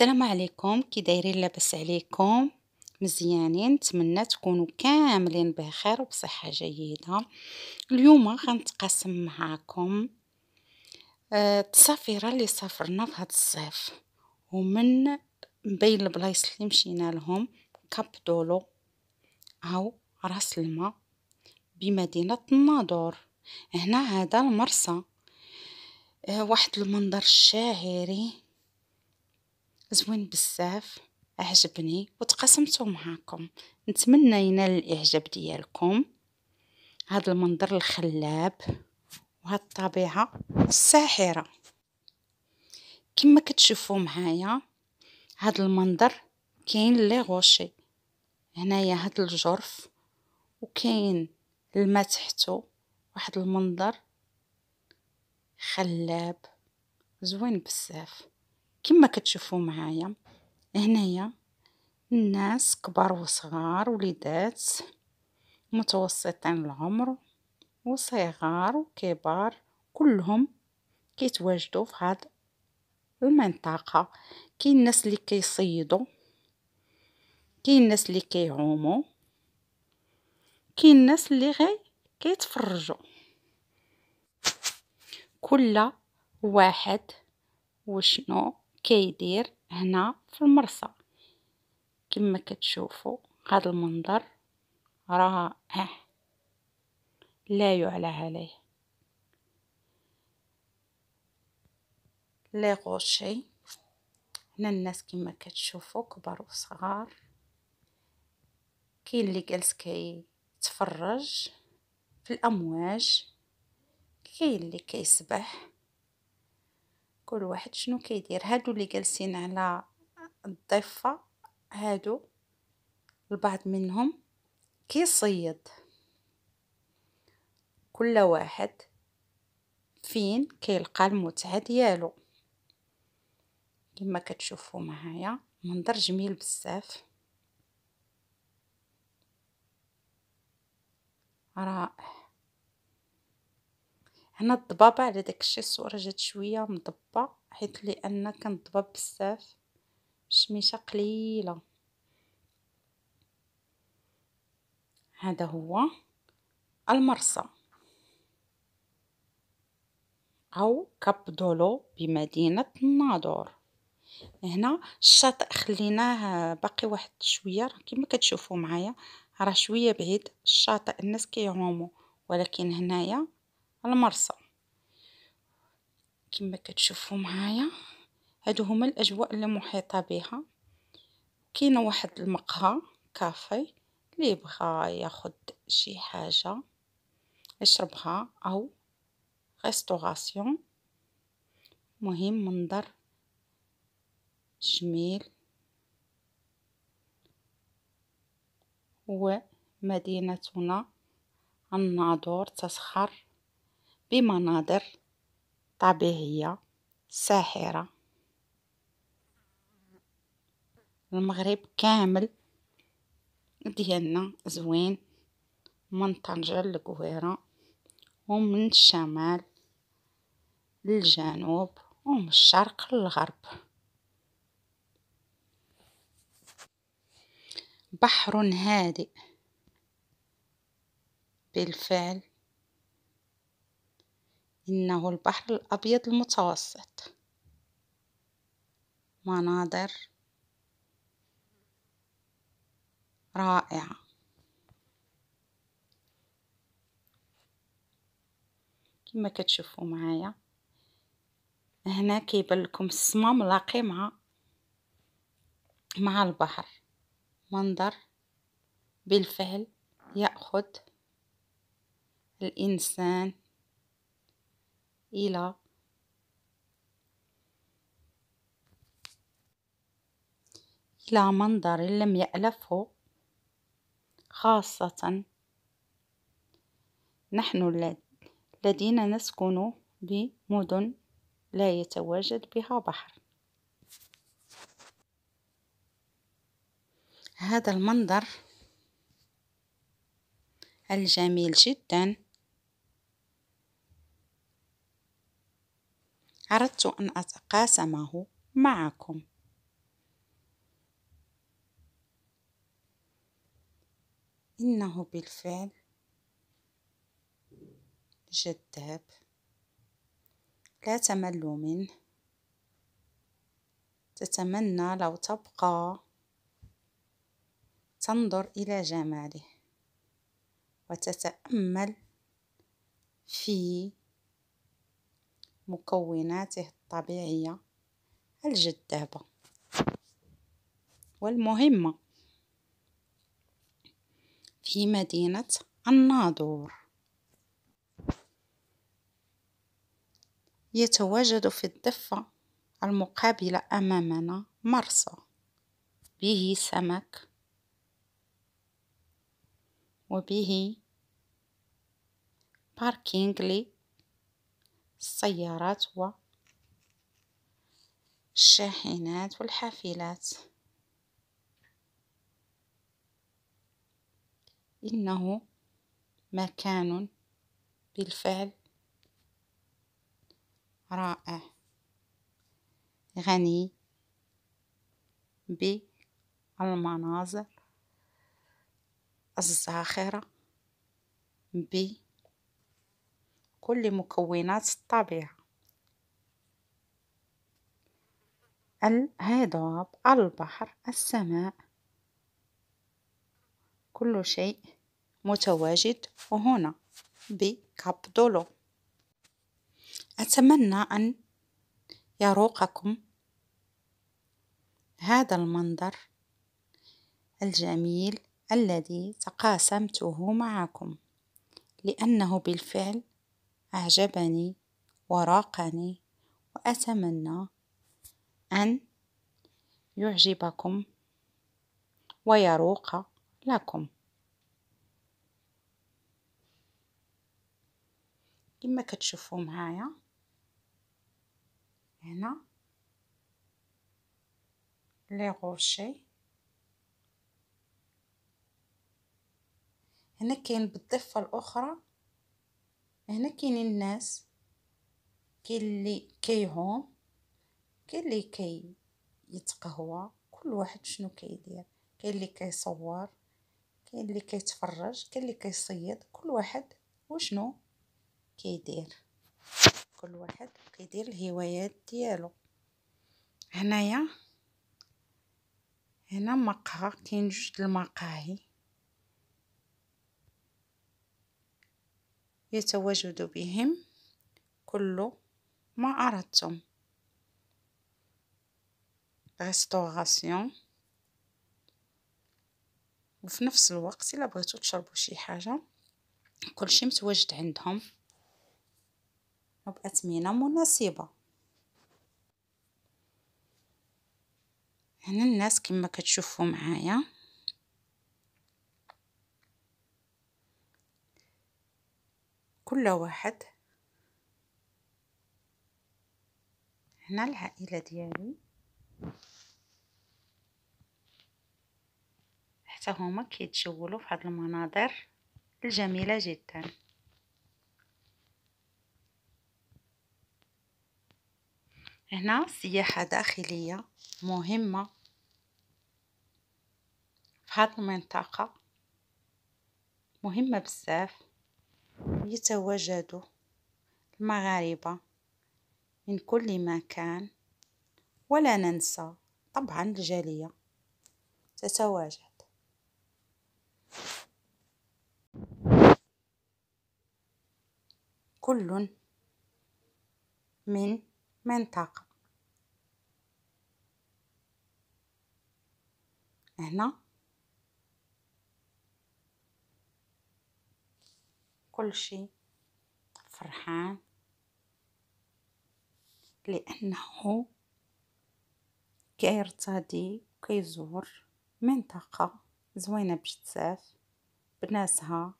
السلام عليكم كي دايرين لاباس عليكم مزيانين نتمنى تكونوا كاملين بخير وبصحه جيده اليوم غنتقاسم معاكم آه، التصافيره اللي سافرنا في هذا الصيف ومن بين البلايص اللي مشينا لهم كاب دولو او راس الماء بمدينه الناظور هنا هذا المرسى آه، واحد المنظر شاعري زوين بزاف عجبني وتقاسمته معاكم نتمنى ينال الاعجاب ديالكم هذا المنظر الخلاب وهاد الطبيعه الساحره كما كتشوفوا معايا هاد المنظر كاين لي غوشي هنايا هاد الجرف وكاين الماء تحته واحد المنظر خلاب زوين بزاف كما كتشوفوا معايا هنايا الناس كبار وصغار وليدات متوسطين العمر وصغار وكبار كلهم كيتواجدوا في هاد المنطقة كاين الناس اللي كيصيدوا كاين الناس اللي كيعوموا كاين الناس اللي غي كيتفرجوا كل واحد وشنو كيدير هنا في المرصى كما كتشوفوا هذا المنظر رائع اه، لا يعلى عليه لي غوشي هنا الناس كما كتشوفوا كبار وصغار كاين اللي جالس كيتفرج في الامواج كاين اللي كيسبح كل واحد شنو كيدير هادو اللي جالسين على الضفه هادو البعض منهم كيصيد كل واحد فين كيلقى المتعه ديالو كما كتشوفوا معايا منظر جميل بزاف رائع هنا الضبابة على داكشي الصورة جات شوية مضبة حيت لان كنضباب بزاف الشميشة قليلة هذا هو المرصى او كاب دولو بمدينة الناظور هنا الشاطئ خليناه باقي واحد شويه راه كما كتشوفوا معايا راه شويه بعيد الشاطئ الناس كيعوموا ولكن هنايا المرسى كما كتشوفوا معايا هادو هما الاجواء اللي محيطه بها كاين واحد المقهى كافي اللي يبغى ياخد شي حاجه يشربها او ريستوراسيون مهم منظر جميل ومدينتنا الناظور تسخر بمناظر طبيعية ساحرة المغرب كامل ديالنا زوين من طنجة للقويرة ومن الشمال للجنوب ومن الشرق للغرب بحر هادئ بالفعل إنه البحر الأبيض المتوسط مناظر رائعة كما كتشوفوا معايا هنا كيبان لكم السما ملاقي مع مع البحر منظر بالفعل يأخذ الإنسان إلى إلى منظر لم يألفه خاصة نحن الذين نسكن بمدن لا يتواجد بها بحر هذا المنظر الجميل جداً أردت أن أتقاسمه معكم إنه بالفعل جذاب لا تمل منه تتمنى لو تبقى تنظر إلى جماله وتتأمل في مكوناته الطبيعية الجذابة والمهمة في مدينة الناظور يتواجد في الضفة المقابلة أمامنا مرسى به سمك وبه باركينغ السيارات والشاحنات والحافلات إنه مكان بالفعل رائع غني بالمناظر الزاخرة بالمناظر كل مكونات الطبيعة الهضاب البحر السماء كل شيء متواجد هنا بكاب دولو أتمنى أن يروقكم هذا المنظر الجميل الذي تقاسمته معكم لأنه بالفعل أعجبني وراقني وأتمنى أن يعجبكم ويروق لكم كما كتشوفوا معايا هنا لي غوشي هنا كاين بالضفه الاخرى هنا كاينين الناس كاين اللي كيهوم كاين اللي كي يتقهوى كل واحد شنو كيدير كاين اللي كيصور كاين اللي كيتفرج كاين اللي كيصيد كل واحد وشنو كيدير كل واحد كيدير الهوايات ديالو هنايا هنا مقهى كاين جوج المقاهي يتواجد بهم كل ما أردتم ريستوراسيون وفي نفس الوقت الا بغيتو تشربو شي حاجه كلشي متواجد عندهم وبأثمنة مناسبة هنا الناس كما كتشوفوا معايا كل واحد هنا العائلة ديالي حتى هما كيتجولوا في هاد المناظر الجميلة جدا هنا سياحة داخلية مهمة في هاد المنطقة مهمة بزاف يتواجد المغاربة من كل مكان، ولا ننسى طبعا الجالية تتواجد. كل من منطقة، هنا كل شيء فرحان لأنه كيرتادي كيزور منطقة زوينة بزاف بناسها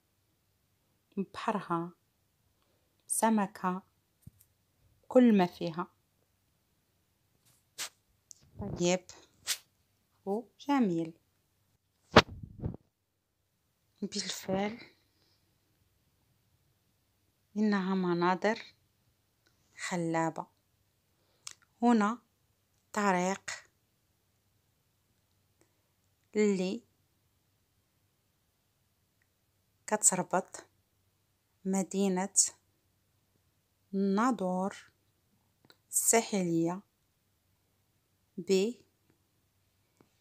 بحرها سمكها كل ما فيها طيب وجميل بالفعل إنها مناظر خلابة هنا طريق اللي كتربط مدينة الناظور الساحلية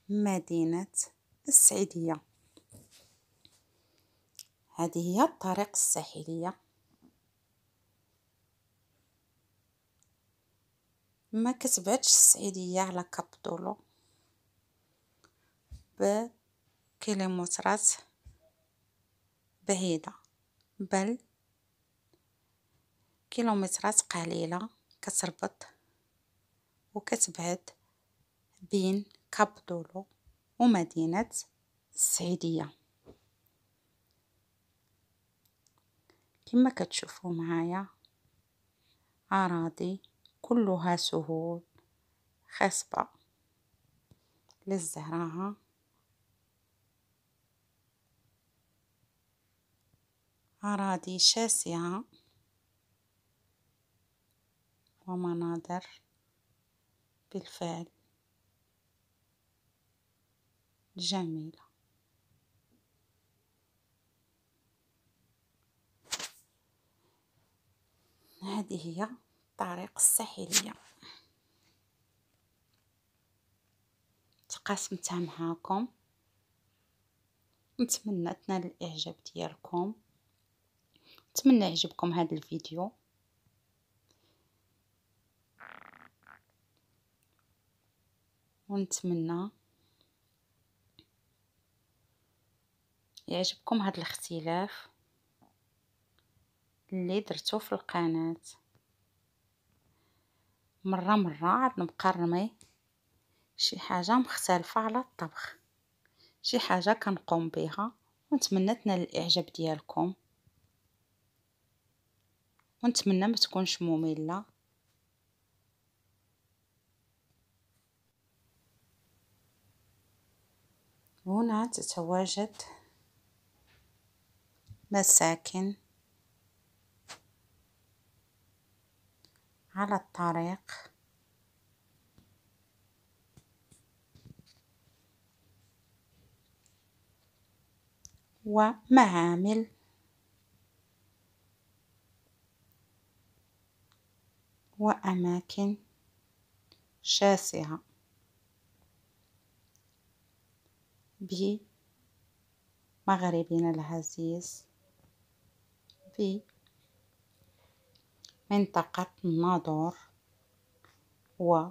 بمدينة السعيدية هذه هي الطريق الساحلية ما كتبعدش السعيديه على كابطولو بكيلومترات بعيده بل كيلومترات قليله كتربط وكتبعد بين دولو ومدينه السعيديه كما كتشوفوا معايا اراضي كلها سهول خصبة للزهراء أراضي شاسعة ومناظر بالفعل جميله هذه هي الطريق الساحليه تقاسمتها معاكم نتمنى تنال الاعجاب ديالكم نتمنى يعجبكم هذا الفيديو ونتمنى يعجبكم هذا الاختلاف اللي درتو في القناه مرة مرة عاد نبقى نرمي شي حاجة مختلفة على الطبخ شي حاجة كنقوم بها ونتمنى تنال الاعجاب ديالكم ونتمنى ما تكونش مملة هنا تتواجد مساكن على الطريق ومعامل وأماكن شاسعة بمغربنا العزيز في منطقة الناظور و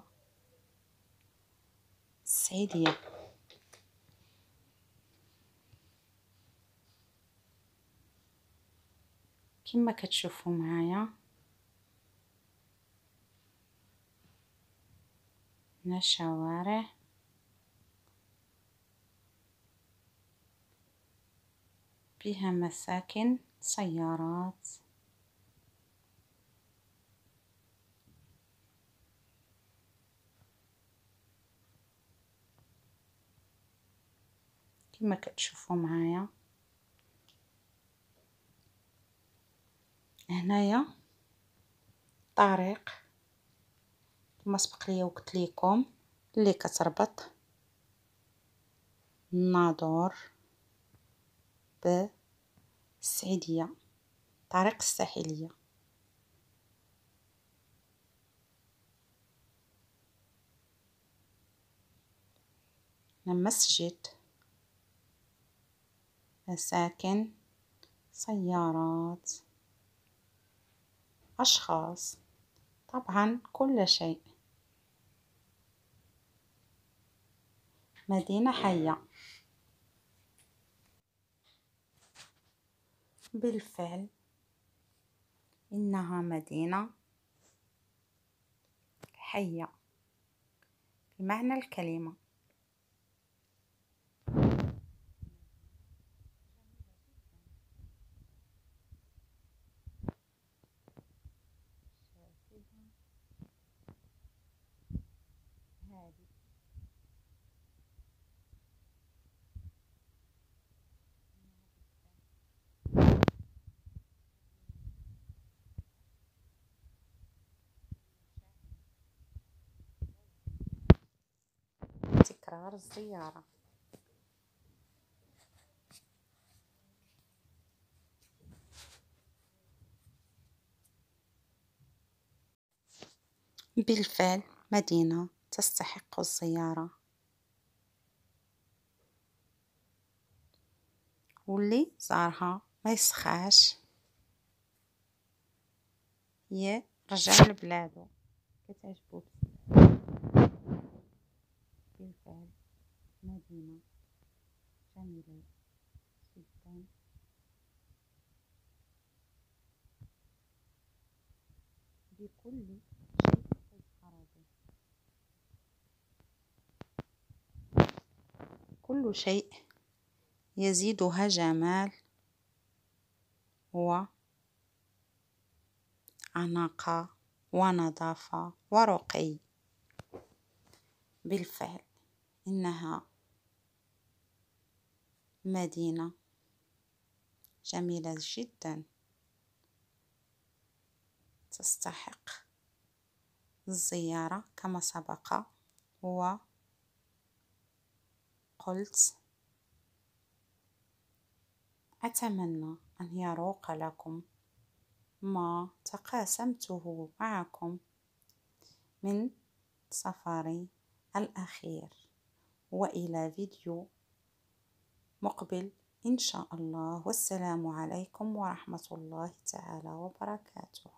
السعيدية كما كتشوفوا معايا هنا الشوارع بها مساكن سيارات كما كتشوفوا معايا هنايا طريق كما سبق ليا وقلت لكم اللي كتربط الناظور ب السعيديه طريق الساحليه لما سجيت مساكن سيارات أشخاص طبعا كل شيء مدينة حية بالفعل إنها مدينة حية بمعنى الكلمة تكرار الزيارة بالفعل مدينة تستحق الزيارة واللي زارها ما يسخاش يرجع لبلادو كتعجبو مدينة جميلة جدا بكل شيء أرادوا كل شيء يزيدها جمال وأناقة ونظافة ورقي بالفعل إنها مدينة جميلة جدا تستحق الزيارة كما سبق وقلت أتمنى أن يروق لكم ما تقاسمته معكم من سفري الأخير وإلى فيديو مقبل إن شاء الله والسلام عليكم ورحمة الله تعالى وبركاته